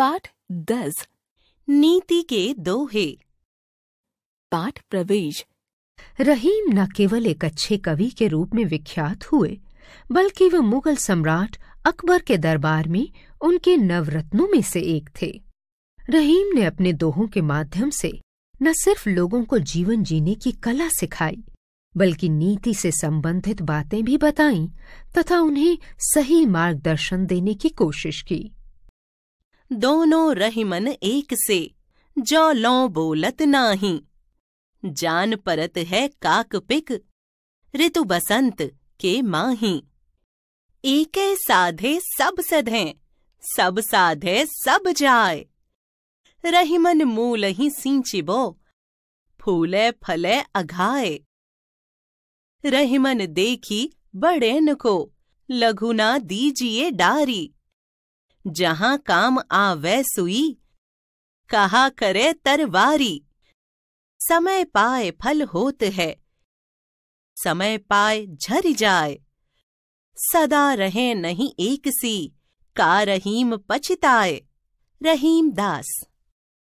पाठ दस नीति के दोहे पाठ प्रवेश रहीम न केवल एक अच्छे कवि के रूप में विख्यात हुए बल्कि वह मुगल सम्राट अकबर के दरबार में उनके नवरत्नों में से एक थे रहीम ने अपने दोहों के माध्यम से न सिर्फ लोगों को जीवन जीने की कला सिखाई बल्कि नीति से संबंधित बातें भी बताईं तथा उन्हें सही मार्गदर्शन देने की कोशिश की दोनों रहिमन एक से जो लो बोलत नाही जान परत है काक पिक ऋतु बसंत के माही एक साधे सब सधे सब साधे सब जाय रहिमन मूल ही सिंचिबो फूले फले अघाए रहिमन देखी बड़े नको लघुना दीजिए डारी जहां काम आवे सुई कहा करे तरवारी समय पाए फल होत है समय पाए झर जाए सदा रहे नहीं एक सी का रहीम पछिताए रहीम दास